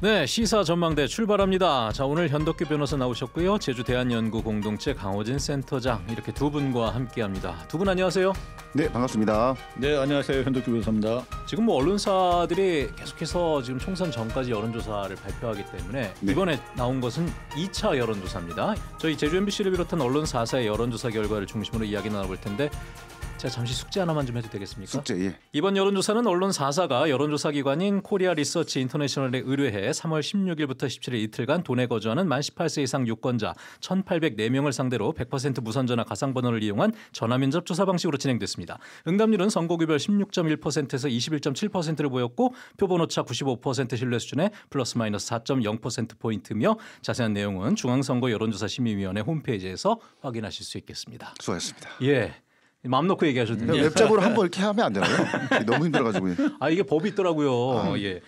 네, 시사 전망대 출발합니다. 자, 오늘 현덕규 변호사 나오셨고요. 제주 대한연구 공동체 강호진 센터장 이렇게 두 분과 함께합니다. 두 분 안녕하세요. 네, 반갑습니다. 네, 안녕하세요. 현덕규 변호사입니다. 지금 뭐 언론사들이 계속해서 지금 총선 전까지 여론조사를 발표하기 때문에 네. 이번에 나온 것은 2차 여론조사입니다. 저희 제주 MBC를 비롯한 언론 사사의 여론조사 결과를 중심으로 이야기 나눠볼 텐데 제 잠시 숙제 하나만 좀 해도 되겠습니까? 숙제 예. 이번 여론조사는 언론 4사가 여론조사 기관인 코리아 리서치 인터내셔널에 의뢰해 3월 16일부터 17일 이틀간 돈에 거주하는 만 18세 이상 유권자 1,804명을 상대로 100% 무선전화 가상번호를 이용한 전화면접 조사 방식으로 진행됐습니다. 응답률은 선거구별 16.1%에서 21.7%를 보였고 표본오차 95% 신뢰 수준에 플러스 마이너스 4.0% 포인트며 자세한 내용은 중앙선거 여론조사 심의위원회 홈페이지에서 확인하실 수 있겠습니다. 수고하셨습니다. 예. 마음 놓고 얘기하셔도 네, 됩니 웹잡으로 한번 이렇게 하면 안 되나요? 너무 힘들어가지고. 아 이게 법이 있더라고요. 아. 예.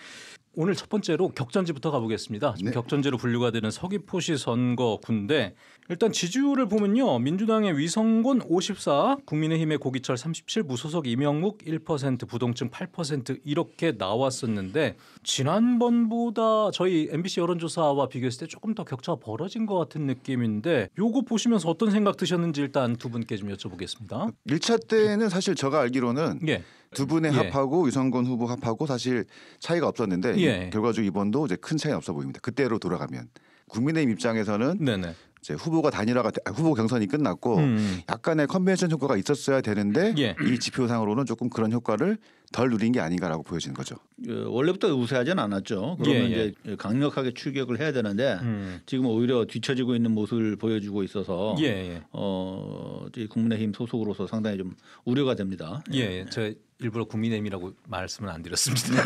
오늘 첫 번째로 격전지부터 가보겠습니다. 네. 격전지로 분류가 되는 서귀포시 선거군데 일단 지지율을 보면요. 민주당의 위성곤 54, 국민의힘의 고기철 37, 무소속 이명욱 1%, 부동층 8% 이렇게 나왔었는데 지난번보다 저희 MBC 여론조사와 비교했을 때 조금 더 격차가 벌어진 것 같은 느낌인데 요거 보시면서 어떤 생각 드셨는지 일단 두 분께 좀 여쭤보겠습니다. 1차 때는 사실 제가 알기로는 예. 두 분의 예. 합하고 유성곤 후보 합하고 사실 차이가 없었는데 예. 결과적으로 이번도 이제 큰 차이 는 없어 보입니다. 그때로 돌아가면 국민의힘 입장에서는 네네. 이제 후보가 단일화가 아, 후보 경선이 끝났고 음. 약간의 컨벤션 효과가 있었어야 되는데 예. 이 지표상으로는 조금 그런 효과를 덜 누린 게 아닌가라고 보여지는 거죠. 그 원래부터 우세하진 않았죠. 그러면 예, 예. 이제 강력하게 추격을 해야 되는데 음. 지금 오히려 뒤처지고 있는 모습을 보여주고 있어서 예, 예. 어, 국민의힘 소속으로서 상당히 좀 우려가 됩니다. 예, 예. 저 일부러 국민의힘이라고 말씀을 안 드렸습니다.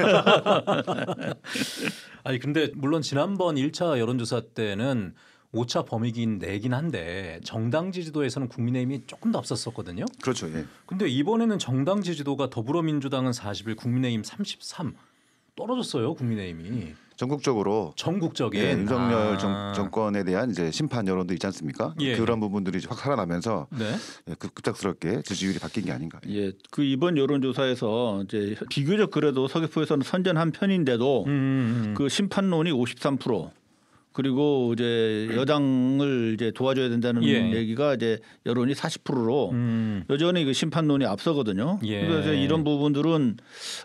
아니 근데 물론 지난번 1차 여론조사 때는 오차 범위긴 내긴 한데 정당 지지도에서는 국민의힘이 조금 더 앞섰었거든요. 그렇죠. 예. 근데 이번에는 정당 지지도가 더불어민주당은 41, 국민의힘 33 떨어졌어요. 국민의힘이. 전국적으로 전국적인 예, 윤석열 아. 정, 권에 대한 이제 심판 여론도 있지 않습니까? 예. 그런 부분들이 확 살아나면서 네. 예, 급작스럽게 지지율이 바뀐 게 아닌가. 예, 그 이번 여론조사에서 이제 비교적 그래도 서귀포에서는 선전한 편인데도 음, 음, 음. 그 심판론이 53%. 그리고 이제 여당을 이제 도와줘야 된다는 예. 얘기가 이제 여론이 40%로 음. 여전히 그 심판론이 앞서거든요. 예. 그래서 이런 부분들은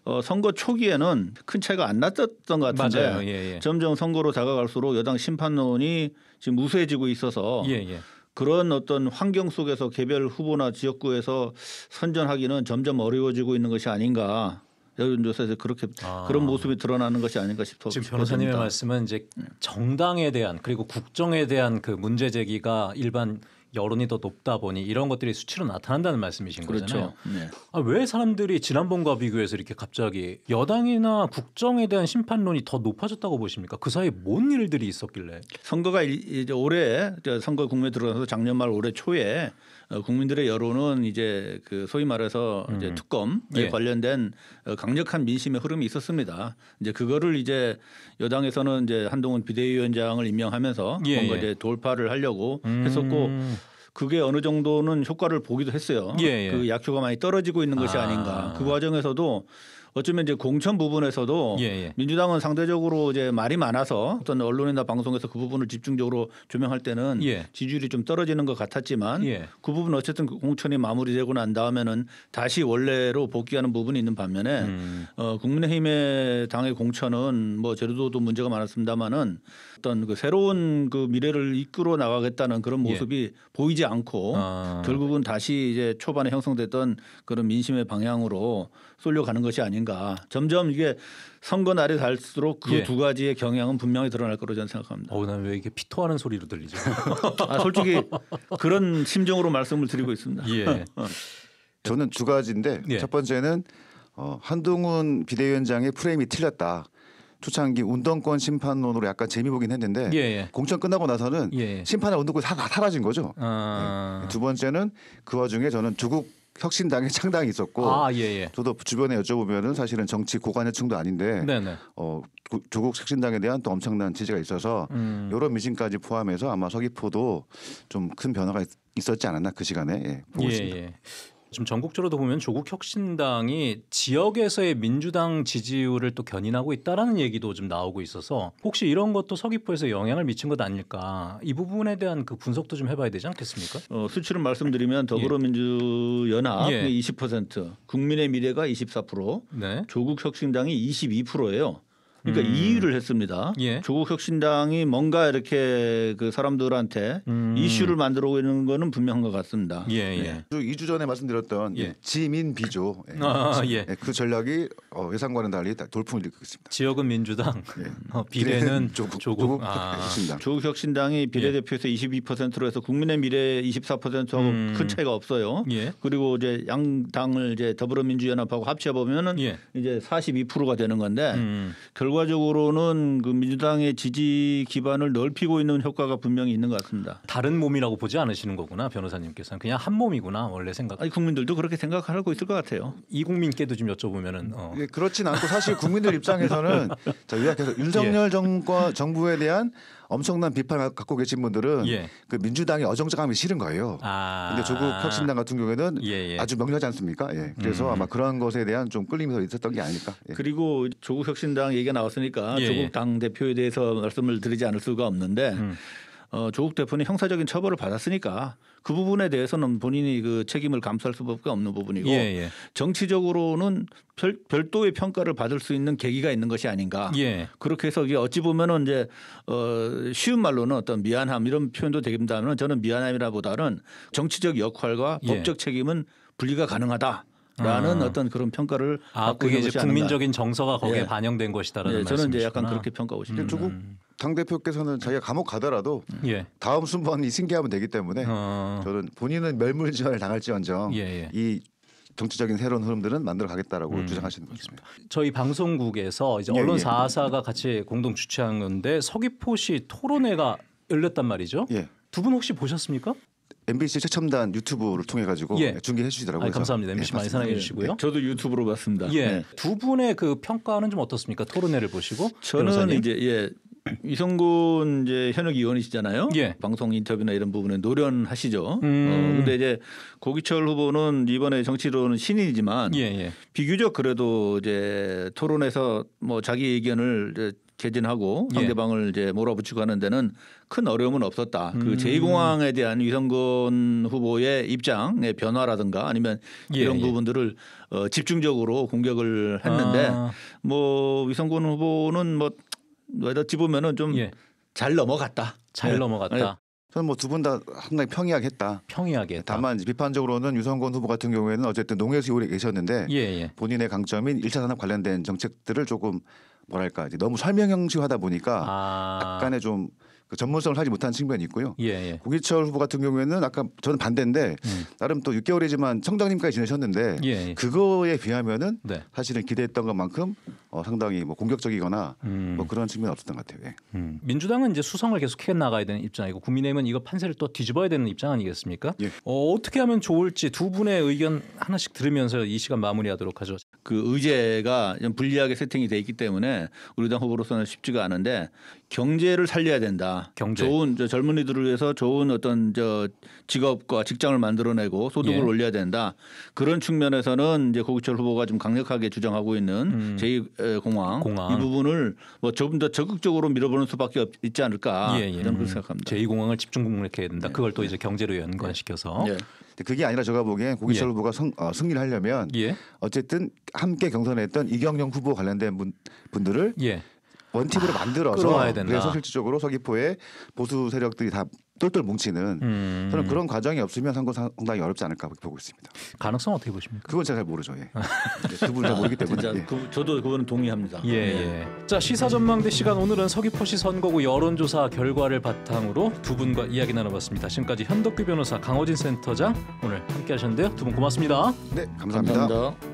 어 선거 초기에는 큰 차이가 안 났었던 것 같은데 예, 예. 점점 선거로 다가갈수록 여당 심판론이 지금 우세해지고 있어서 예예. 예. 그런 어떤 환경 속에서 개별 후보나 지역구에서 선전하기는 점점 어려워지고 있는 것이 아닌가 여론조사에서 그렇게 아. 그런 모습이 드러나는 것이 아닌가 싶어 지금 변호사님의 말씀은 이제 정당에 대한 그리고 국정에 대한 그 문제 제기가 일반 여론이 더 높다 보니 이런 것들이 수치로 나타난다는 말씀이신 그렇죠. 거잖아요. 네. 아, 왜 사람들이 지난번과 비교해서 이렇게 갑자기 여당이나 국정에 대한 심판론이 더 높아졌다고 보십니까? 그 사이 뭔 일들이 있었길래? 선거가 이제 올해 선거 국면 들어가서 작년 말 올해 초에 어, 국민들의 여론은 이제 그 소위 말해서 음. 이제 특검에 예. 관련된 어, 강력한 민심의 흐름이 있었습니다. 이제 그거를 이제 여당에서는 이제 한동훈 비대위원장을 임명하면서 예. 뭔가 예. 이제 돌파를 하려고 음. 했었고 그게 어느 정도는 효과를 보기도 했어요. 예, 예. 그 약효가 많이 떨어지고 있는 것이 아. 아닌가. 그 과정에서도 어쩌면 이제 공천 부분에서도 예, 예. 민주당은 상대적으로 이제 말이 많아서 어떤 언론이나 방송에서 그 부분을 집중적으로 조명할 때는 예. 지지율이 좀 떨어지는 것 같았지만 예. 그 부분 어쨌든 그 공천이 마무리되고 난 다음에는 다시 원래로 복귀하는 부분이 있는 반면에 음. 어, 국민의힘의 당의 공천은 뭐 제주도도 문제가 많았습니다만은 어떤 그 새로운 그 미래를 이끌어 나가겠다는 그런 예. 모습이 보이지 않고 아. 결국은 다시 이제 초반에 형성됐던 그런 민심의 방향으로 쏠려가는 것이 아닌가. 아닌가. 점점 이게 선거 날이 갈수록 그두 예. 가지의 경향은 분명히 드러날 거로 저는 생각합니다. 어, 난왜 이게 피토하는 소리로 들리죠? 아, 솔직히 그런 심정으로 말씀을 드리고 있습니다. 예. 어. 저는 두 가지인데 예. 첫 번째는 어, 한동훈 비대위원장의 프레임이 틀렸다. 초창기 운동권 심판론으로 약간 재미보긴 했는데 예예. 예. 공천 끝나고 나서는 예예. 예. 심판의 운동권이 사, 사라진 거죠. 아... 네. 두 번째는 그 와중에 저는 조국 혁신당의 창당이 있었고 아, 예, 예. 저도 주변에 여쭤보면은 사실은 정치 고관여층도 아닌데 네네. 어 구, 조국 혁신당에 대한 또 엄청난 지지가 있어서 음. 이런 미신까지 포함해서 아마 서귀포도 좀 큰 변화가 있, 었지 않았나 그 시간에 예, 보고 예, 있습니다. 예. 지금 전국적으로도 보면 조국 혁신당이 지역에서의 민주당 지지율을 또 견인하고 있다라는 얘기도 좀 나오고 있어서 혹시 이런 것도 서귀포에서 영향을 미친 것 아닐까 이 부분에 대한 그 분석도 좀 해봐야 되지 않겠습니까? 어, 수치를 말씀드리면 더불어민주연합 예. 20% 예. 국민의 미래가 24% 네. 조국 혁신당이 22%예요. 그러니까 음. 이유를 했습니다. 예. 조국 혁신당이 뭔가 이렇게 그 사람들한테 음. 이슈를 만들어 오는 거는 분명한 것 같습니다. 예, 예. 예. 2주 전에 말씀드렸던 예. 지민 비조 예. 아, 예. 예. 그 전략이 어, 예상과는 달리 돌풍을 일으키고 있습니다. 지역은 민주당, 예. 어, 비례는 조국, 조국. 조국 아. 혁신당. 조국 혁신당이 예. 비례대표에서 22%로 해서 국민의 미래 24%하고 음. 큰 차이가 없어요. 예. 그리고 이제 양당을 이제 더불어민주연합하고 합쳐 보면은 이제 42%가 되는 건데 음. 결국 결과적으로는 그 민주당의 지지 기반을 넓히고 있는 효과가 분명히 있는 것 같습니다. 다른 몸이라고 보지 않으시는 거구나 변호사님께서는 그냥 한 몸이구나 원래 생각. 아니 국민들도 그렇게 생각하고 있을 것 같아요. 이 국민께도 좀 여쭤보면은. 어. 예, 그렇진 않고 사실 국민들 입장에서는 자 요약해서 윤석열 예. 정권 정부에 대한 엄청난 비판을 갖고 계신 분들은 예. 그 민주당의 어정쩡함이 싫은 거예요. 아. 근데 조국 혁신당 같은 경우에는 예예. 예. 아주 명료하지 않습니까? 예. 그래서 음. 아마 그러 것에 대한 좀 끌림이 있었던 게 아닐까. 예. 그리고 조국 혁신당 얘기가 나왔으니까 예, 조국 예. 당 대표에 대해서 말씀을 드리지 않을 수가 없는데 음. 어, 조국 대표는 형사적인 처벌을 받았으니까 그 부분에 대해서는 본인이 그 책임을 감수할 수밖에 없는 부분이고 예, 예. 정치적으로는 별, 별도의 평가를 받을 수 있는 계기가 있는 것이 아닌가. 예. 그렇게 해서 이게 어찌 보면은 이제 어, 쉬운 말로는 어떤 미안함 이런 표현도 되긴다면 저는 미안함이라보다는 정치적 역할과 예. 법적 책임은 분리가 가능하다. 라는 아. 어떤 그런 평가를 아, 그게 이제 국민적인 아닌가. 정서가 거기에 예. 반영된 것이다라는 예, 저는 이제 약간 그렇게 평가하고 싶습니 음. 조국 음. 당 대표께서는 자기가 감옥 가더라도 음. 예. 다음 순번 이승기하면 되기 때문에 어. 저는 본인은 멸물지을 당할지언정 예, 예. 이 정치적인 새로운 흐름들은 만들어 가겠다라고 음. 주장하시는 것 같습니다. 저희 방송국에서 이제 예, 언론 사사가 같이 공동 주최한 건데 서귀포시 토론회가 열렸단 말이죠. 두 분 혹시 보셨습니까? MBC 최첨단 유튜브를 통해 가지고 예. 네, 중계해 주시더라고요. 감사합니다. MBC 예, 많이 사랑해 주시고요. 네, 저도 유튜브로 봤습니다. 예. 네. 두 분의 그 평가는 좀 어떻습니까? 토론회를 보시고 저는 변호사님. 이제 예. 이성군 이제 현역 의원이시잖아요. 예. 방송 인터뷰나 이런 부분에 노련하시죠. 어, 음. 어, 이제 고기철 후보는 이번에 정치로는 신인이지만 예, 예. 비교적 그래도 이제 토론에서 뭐 자기 의견을 개진하고 예. 상대방을 예. 이제 몰아붙이고 하는 데는 큰 어려움은 없었다. 그 음. 그 제2공항에 대한 위성군 후보의 입장의 변화라든가 아니면 예, 이런 예. 부분들을 어, 집중적으로 공격을 했는데 아. 뭐위성군 후보는 뭐 외다 찌으면은좀잘 예. 넘어갔다. 잘 예. 넘어갔다. 저는 뭐 두 분 다 상당히 평이하게 했다. 평이하게 했다. 다만 비판적으로는 유성권 후보 같은 경우에는 어쨌든 농해수에 오래 계셨는데 예, 예. 본인의 강점인 일차 산업 관련된 정책들을 조금 뭐랄까 이제 너무 설명 형식하다 보니까 아. 약간의 좀그 전문성을 하지 못한 측면이 있고요. 예, 예. 고기철 후보 같은 경우에는 아까 저는 반대인데 음. 나름 또 6개월이지만 청장님까지 지내셨는데 예, 예, 그거에 비하면은 네. 사실은 기대했던 것만큼 어, 상당히 뭐 공격적이거나 음. 뭐 그런 측면이 없었던 것 같아요. 예. 음. 민주당은 이제 수성을 계속 해 나가야 되는 입장이고 국민의힘은 이거 판세를 또 뒤집어야 되는 입장 아니겠습니까? 예. 어, 어떻게 하면 좋을지 두 분의 의견 하나씩 들으면서 이 시간 마무리하도록 하죠. 그 의제가 좀 불리하게 세팅이 돼 있기 때문에 우리당 후보로서는 쉽지가 않은데 경제를 살려야 된다. 경제. 좋은 저 젊은이들을 위해서 좋은 어떤 저 직업과 직장을 만들어내고 소득을 예. 올려야 된다. 그런 측면에서는 이제 고기철 후보가 좀 강력하게 주장하고 있는 음. 제2공항 공항. 이 부분을 뭐 조금 더 적극적으로 밀어보는 수밖에 없, 있지 않을까 예, 예. 저는 그렇게 음. 생각합니다. 제2공항을 집중 공략해야 된다. 예. 그걸 또 예. 이제 경제로 연관시켜서. 예. 그게 아니라 제가 보기엔 고기철 예. 후보가 승, 어, 승리를 하려면 예. 어쨌든 함께 경선했던 이경영 후보 관련된 분, 분들을 원팀으로 만들어서 아, 그래서 네, 실질적으로 서귀포에 보수 세력들이 다 똘똘 뭉치는 음. 저는 그런 과정이 없으면 선거 상당히 어렵지 않을까 보고 있습니다. 가능성 어떻게 보십니까? 그건 제가 잘 모르죠. 예. 두분 잘 모르기 때문에. 예. 그, 저도 그거는 동의합니다. 예. 예, 예. 자 시사 전망대 시간 오늘은 서귀포시 선거구 여론조사 결과를 바탕으로 두 분과 이야기 나눠봤습니다. 지금까지 현덕규 변호사 강호진 센터장 오늘 함께하셨는데요. 두 분 고맙습니다. 네 감사합니다. 감사합니다.